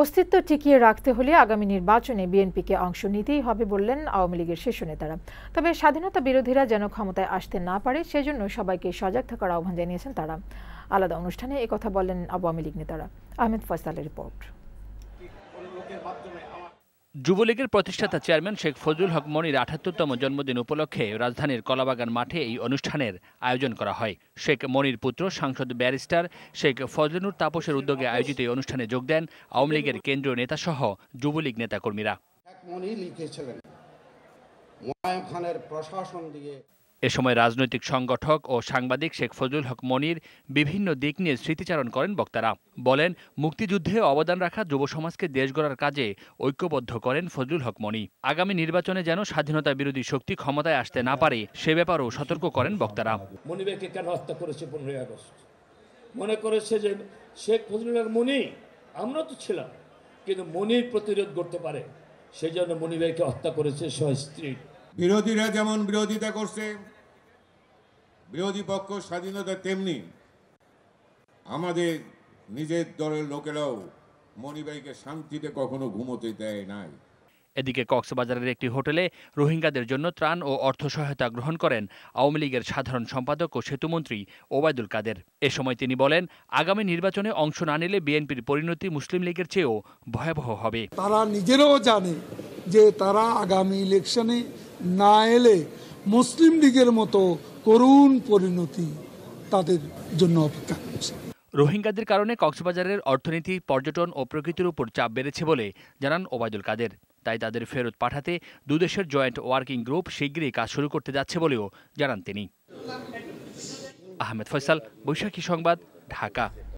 অস্তিত্ব টিকিয়ে রাখতে হলে আগামী নির্বাচনে বিএনপিকে অংশ নিতেই হবে বললেন আওয়ামী লীগের শীর্ষ নেতারা তবে স্বাধীনতা বিরোধীরা যেন ক্ষমতায় আসতে না পারে সেজন্য সবাইকে সজাগ থাকার আহ্বান জানিয়েছেন তারা আলাদা অনুষ্ঠানে একথা বলেন আওয়ামী লীগ নেতারা আহমেদ ফয়সালের রিপোর্ট যুবলীগের প্রতিষ্ঠাতা চেয়ারম্যান শেখ ফজলুল হক মনির আঠাত্তরতম জন্মদিন উপলক্ষে রাজধানীর কলাবাগান মাঠে এই অনুষ্ঠানের আয়োজন করা হয় শেখ মনির পুত্র সাংসদ ব্যারিস্টার শেখ ফজলুর তাপসের উদ্যোগে আয়োজিত এই অনুষ্ঠানে যোগ দেন আওয়ামী লীগের কেন্দ্রীয় নেতাসহ যুবলীগ নেতাকর্মীরা এ সময় রাজনৈতিক সংগঠক ও সাংবাদিক শেখ ফজলুল হক মনির বিভিন্ন দিক নিয়ে স্মৃতিচারণ করেন বক্তারা বলেন মুক্তিযুদ্ধে অবদান রাখা যুব সমাজকে দেশ গড়ার কাজে ঐক্যবদ্ধ করেন ফজলুল হক মনি আগামী নির্বাচনে যেন স্বাধীনতা বিরোধী শক্তি ক্ষমতায় আসতে না পারে সে ব্যাপারেও সতর্ক করেন বক্তারা কেন করেছে পনেরোই আগস্ট মনে করেছে যে শেখ ফজলুল হক মনি আমরা তো ছিলাম কিন্তু মনির প্রতিরোধ করতে পারে সেই জন্য মনিবেকে হত্যা করেছে সহ স্ত্রী বিরোধীরা যেমন বিরোধিতা করছে বিরোধী পক্ষ স্বাধীনতা তেমনি আমাদের নিজের দলের লোকেরাও মণিবাইকে শান্তিতে কখনো ঘুমোতে দেয় নাই এদিকে কক্সবাজারের একটি হোটেলে রোহিঙ্গাদের জন্য ত্রাণ ও অর্থ সহায়তা গ্রহণ করেন আওয়ামী লীগের সাধারণ সম্পাদক ও সেতুমন্ত্রী ওবায়দুল কাদের এ সময় তিনি বলেন আগামী নির্বাচনে অংশ না নিলে বিএনপির পরিণতি মুসলিম লীগের চেয়েও ভয়াবহ হবে তারা নিজেরাও জানে যে তারা আগামী ইলেকশনে না এলে মুসলিম লীগের মতো করুণ পরিণতি তাদের জন্য অপেক্ষা করছে রোহিঙ্গাদের কারণে কক্সবাজারের অর্থনীতি পর্যটন ও প্রকৃতির উপর চাপ বেড়েছে বলে জানান ওবায়দুল কাদের তাই তাদের ফেরত পাঠাতে দুদেশের জয়েন্ট ওয়ার্কিং গ্রুপ শীঘ্রই কাজ শুরু করতে যাচ্ছে বলেও জানান তিনি আহমেদ ফয়সাল বৈশাখী সংবাদ ঢাকা